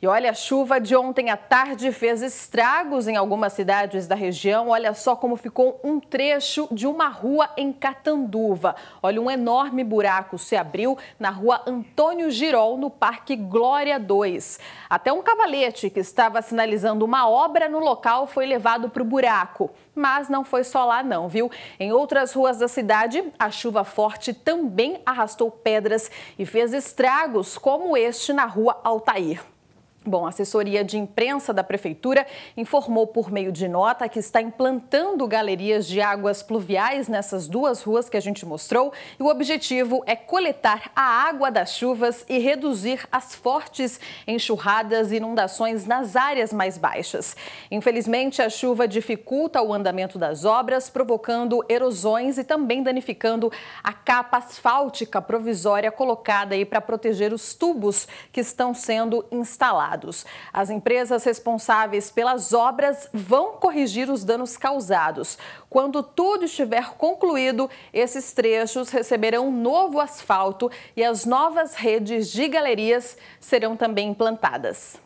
E olha, a chuva de ontem à tarde fez estragos em algumas cidades da região. Olha só como ficou um trecho de uma rua em Catanduva. Olha, um enorme buraco se abriu na rua Antônio Girol, no Parque Glória 2. Até um cavalete que estava sinalizando uma obra no local foi levado para o buraco. Mas não foi só lá não, viu? Em outras ruas da cidade, a chuva forte também arrastou pedras e fez estragos como este na rua Altair. Bom, a assessoria de imprensa da Prefeitura informou por meio de nota que está implantando galerias de águas pluviais nessas duas ruas que a gente mostrou. E o objetivo é coletar a água das chuvas e reduzir as fortes enxurradas e inundações nas áreas mais baixas. Infelizmente, a chuva dificulta o andamento das obras, provocando erosões e também danificando a capa asfáltica provisória colocada aí para proteger os tubos que estão sendo instalados instalados. As empresas responsáveis pelas obras vão corrigir os danos causados. Quando tudo estiver concluído, esses trechos receberão um novo asfalto e as novas redes de galerias serão também implantadas.